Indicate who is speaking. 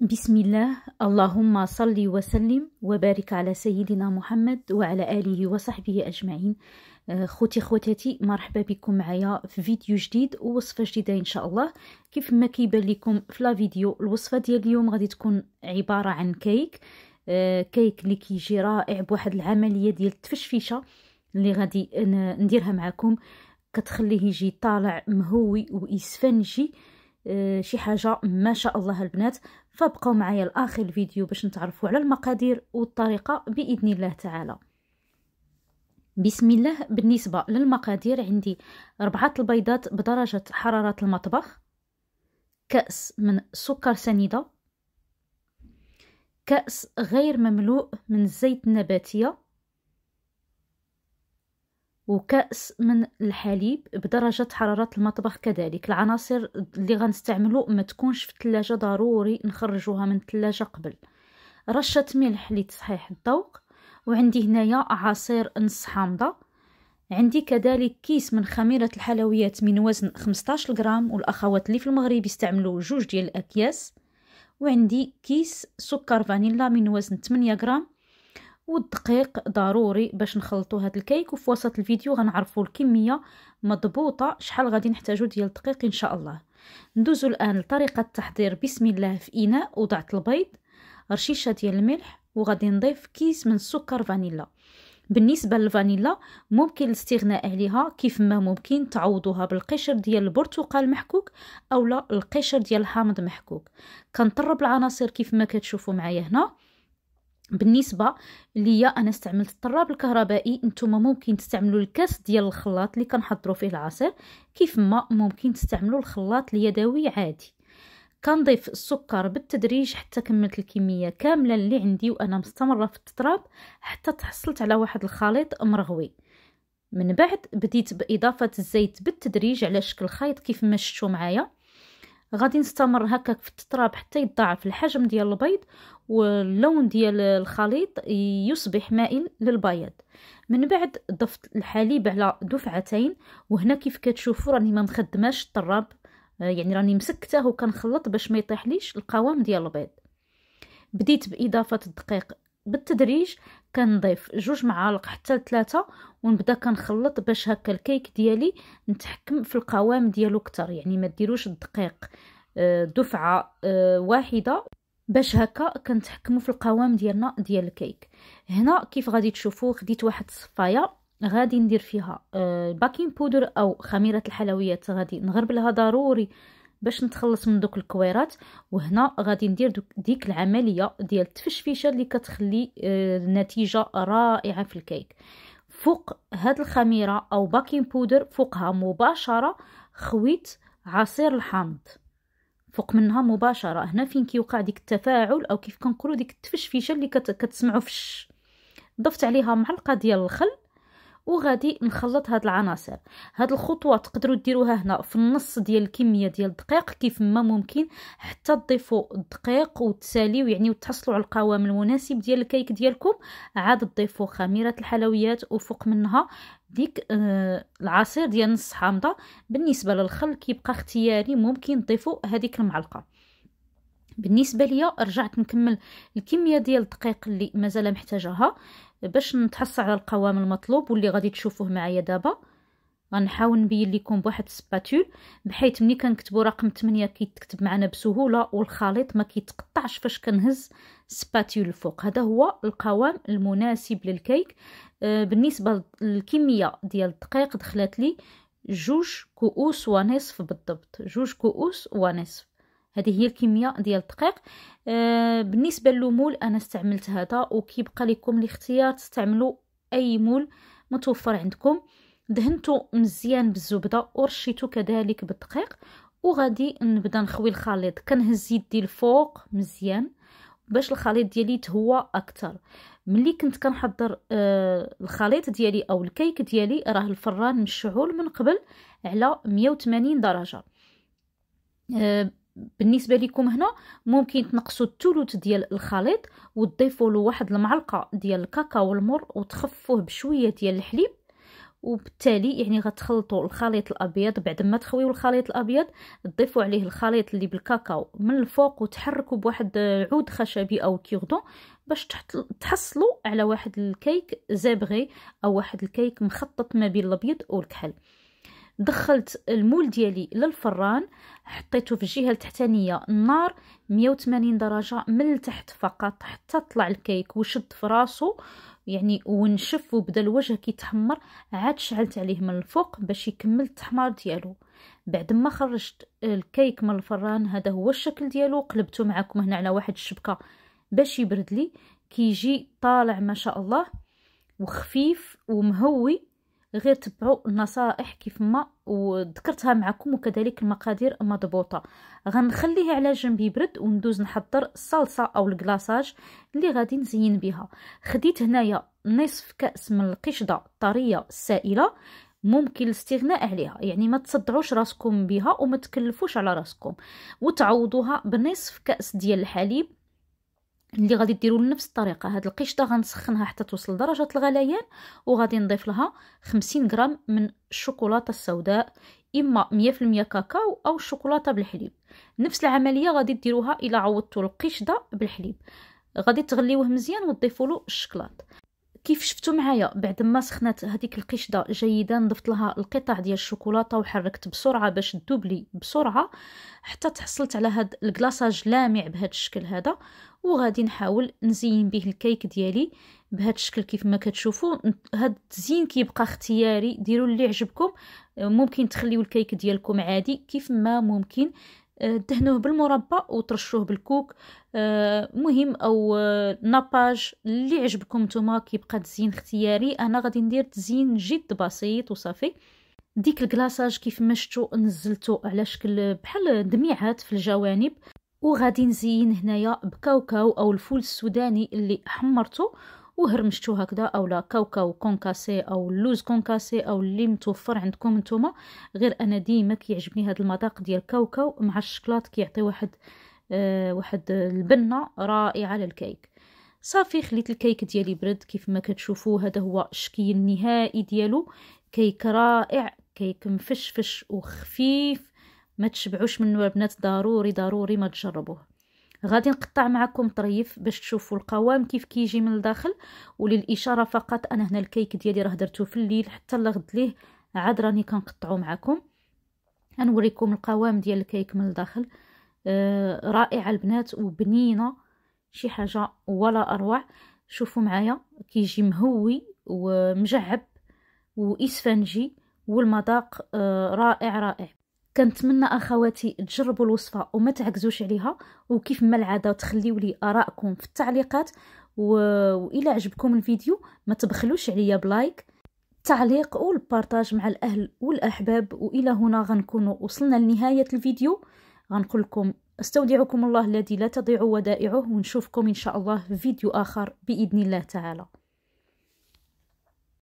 Speaker 1: بسم الله اللهم صل وسلم وبارك على سيدنا محمد وعلى آله وصحبه أجمعين آه، خوتي خواتاتي مرحبا بكم معايا في فيديو جديد ووصفة جديدة إن شاء الله كيف ما كيبان لكم في لا فيديو الوصفة ديال اليوم غادي تكون عبارة عن كيك آه، كيك اللي كيجي رائع بواحد العملية ديال التفشفيشة اللي غادي نديرها معكم كتخليه يجي طالع مهوي وإسفنجي آه، شي حاجه ما شاء الله البنات فبقوا معايا لاخر الفيديو باش نتعرفوا على المقادير والطريقه باذن الله تعالى بسم الله بالنسبه للمقادير عندي ربعه البيضات بدرجه حراره المطبخ كاس من سكر سنيده كاس غير مملوء من الزيت النباتيه وكأس من الحليب بدرجة حرارة المطبخ كذلك العناصر اللي غنستعملو ما تكونش في الثلاجة ضروري نخرجوها من الثلاجة قبل رشة ملح لتصحيح الذوق وعندي هنايا عصير نص حامضة عندي كذلك كيس من خميرة الحلويات من وزن 15 غرام والأخوات اللي في المغرب يستعملوا جوج ديال الأكياس وعندي كيس سكر فانيلا من وزن 8 غرام والدقيق ضروري باش نخلطوا هذا الكيك وفي وسط الفيديو غنعرفوا الكميه مضبوطه شحال غادي نحتاجوا ديال الدقيق ان شاء الله ندوزوا الان لطريقه التحضير بسم الله في اناء وضعت البيض رشيشه ديال الملح وغادي نضيف كيس من السكر فانيلا بالنسبه للفانيلا ممكن الاستغناء عليها كيف ما ممكن تعوضوها بالقشر ديال البرتقال محكوك اولا القشر ديال الحامض محكوك كنطرب العناصر كيف ما كتشوفوا معايا هنا بالنسبه ليا انا استعملت الطراب الكهربائي نتوما ممكن تستعملوا الكاس ديال الخلاط اللي كنحضروا فيه العصير كيف ما ممكن تستعملوا الخلاط اليدوي عادي كنضيف السكر بالتدريج حتى كملت الكميه كامله اللي عندي وانا مستمره في التراب حتى تحصلت على واحد الخليط مرغوي من بعد بديت باضافه الزيت بالتدريج على شكل خيط كيف ما شفتوا معايا غادي نستمر هكاك في التراب حتى يتضاعف الحجم ديال البيض واللون ديال الخليط يصبح مائل للبيض من بعد ضفت الحليب على دفعتين وهنا كيف كتشوفوا راني ما مخدماش الطراب آه، يعني راني مسكته وكنخلط باش ما يطيحليش القوام ديال البيض بديت باضافه الدقيق بالتدريج كنضيف جوج معالق حتى لثلاثة ونبدا كنخلط باش هكا الكيك ديالي نتحكم في القوام ديالو كتر يعني ما ديروش الدقيق آه، دفعه آه، واحده باش هكا كنتحكموا في القوام ديالنا ديال الكيك هنا كيف غادي تشوفوا خديت واحد الصفايه غادي ندير فيها الباكين آه، بودر او خميره الحلويات غادي نغربلها ضروري باش نتخلص من دوك الكويرات وهنا غادي ندير ديك العمليه ديال التفشفيشه اللي كتخلي آه، نتيجه رائعه في الكيك فوق هاد الخميره او باكين بودر فوقها مباشره خويت عصير الحامض فوق منها مباشره هنا فين كيوقع ديك التفاعل او كيف كنقولوا ديك التفشفيشه اللي كت... كتسمعوا فش ضفت عليها معلقه ديال الخل وغادي نخلط هاد العناصر هاد الخطوه تقدروا ديروها هنا في النص ديال الكميه ديال الدقيق كيف ما ممكن حتى تضيفوا الدقيق وتساليو يعني وتحصلوا على القوام المناسب ديال الكيك ديالكم عاد تضيفوا خميره الحلويات وفوق منها ديك آه العصير ديال نص حامضه بالنسبه للخل كيبقى اختياري ممكن تضيفوا هذيك المعلقه بالنسبه ليا رجعت نكمل الكميه ديال الدقيق اللي مازال محتاجاها باش نتحصل على القوام المطلوب واللي غادي تشوفوه معايا دابا غنحاول نبين لكم بواحد السباتول بحيث ملي كنكتبوا رقم 8 كيتكتب معنا بسهوله والخليط ما كيتقطعش فاش كنهز السباتول الفوق هذا هو القوام المناسب للكيك آه، بالنسبه للكميه ديال الدقيق دخلت لي جوج كؤوس ونصف بالضبط جوج كؤوس ونصف هذه هي الكميه ديال الدقيق آه بالنسبه للمول انا استعملت هذا وكيبقى لكم الاختيار تستعملوا اي مول متوفر عندكم دهنتو مزيان بالزبده ورشيتو كذلك بالدقيق وغادي نبدا نخوي الخليط كنهز يدي الفوق مزيان باش الخليط ديالي تهوى اكثر ملي كنت كنحضر آه الخليط ديالي او الكيك ديالي راه الفران مشعول من قبل على 180 درجه آه بالنسبه لكم هنا ممكن تنقصوا الثلث ديال الخليط وتضيفوا له واحد المعلقه ديال الكاكاو المر وتخفوه بشويه ديال الحليب وبالتالي يعني غتخلطوا الخليط الابيض بعد ما تخويو الخليط الابيض تضيفوا عليه الخليط اللي بالكاكاو من الفوق وتحركوا بواحد عود خشبي او كيغدون باش تحصلوا على واحد الكيك زابغي او واحد الكيك مخطط ما بين الابيض والكحل دخلت المول ديالي للفران حطيته في الجهه التحتانيه النار 180 درجه من التحت فقط حتى طلع الكيك وشد في راسه يعني ونشف وبدا الوجه كيتحمر عاد شعلت عليه من الفوق باش يكمل التحمار ديالو بعد ما خرجت الكيك من الفران هذا هو الشكل ديالو قلبته معكم هنا على واحد الشبكه باش يبرد لي كيجي طالع ما شاء الله وخفيف ومهوي غير تبعوا النصائح كيف ما وذكرتها معكم وكذلك المقادير مضبوطه غنخليها على جنب يبرد وندوز نحضر الصلصه او الكلاصاج اللي غادي نزين بها خديت هنايا نصف كاس من القشده الطريه السائله ممكن الاستغناء عليها يعني ما تصدعوش راسكم بها وما تكلفوش على راسكم وتعوضوها بنصف كاس ديال الحليب اللي غادي ديروا نفس الطريقه هاد القشطه غنسخنها حتى توصل لدرجه الغليان وغادي نضيف لها 50 غرام من الشوكولاته السوداء اما 100% كاكاو او الشوكولاته بالحليب نفس العمليه غادي ديروها الا عوضتوا القشطه بالحليب غادي تغليوه مزيان وتضيفوا له الشكلاط كيف شفتوا معايا بعد ما سخنت هذيك القشده جيدا ضفت لها القطع ديال الشوكولاته وحركت بسرعه باش تدوبلي بسرعه حتى تحصلت على هاد الكلاصاج لامع بهذا الشكل هذا وغادي نحاول نزين به الكيك ديالي بهذا الشكل كيف ما كتشوفوا هاد التزيين كيبقى اختياري ديروا اللي عجبكم ممكن تخليو الكيك ديالكم عادي كيف ما ممكن دهنوه بالمربى وترشوه بالكوك آه، مهم او آه، ناباج اللي عجبكم نتوما كيبقى تزيين اختياري انا غادي ندير تزيين جد بسيط وصافي ديك الكلاصاج كيف ما شفتو نزلتو على شكل بحال دميعات في الجوانب وغادي نزين هنايا بكاوكاو او الفول السوداني اللي حمرته وهرمشتو هكذا اولا كاوكاو كونكاسي او اللوز كونكاسي او اللي متوفر عندكم نتوما غير انا ديما كيعجبني هذا المذاق ديال كاوكاو مع الشكلاط كيعطي واحد آه واحد البنه رائعه للكيك صافي خليت الكيك ديالي برد كيف ما كتشوفوا هذا هو الشكل النهائي ديالو كيك رائع كيك مفشفش وخفيف ما تشبعوش منه البنات ضروري ضروري ما تجربوه غادي نقطع معكم طريف باش تشوفوا القوام كيف كيجي من الداخل وللاشاره فقط انا هنا الكيك ديالي راه درته في الليل حتى لغد ليه عاد راني كنقطعو معكم غنوريكم القوام ديال الكيك من الداخل آه رائعه البنات وبنينه شي حاجه ولا اروع شوفوا معايا كيجي مهوي ومجعب واسفنجي والمذاق آه رائع رائع كنتمنى اخواتي تجربوا الوصفه وما تعكزوش عليها وكيف ما العاده تخليوا لي ارائكم في التعليقات و... والى عجبكم الفيديو ما تبخلوش عليا بلايك تعليق والبارتاج مع الاهل والاحباب والى هنا غنكون وصلنا لنهايه الفيديو غنقول لكم استودعكم الله الذي لا تضيع ودائعه ونشوفكم ان شاء الله في فيديو اخر باذن الله تعالى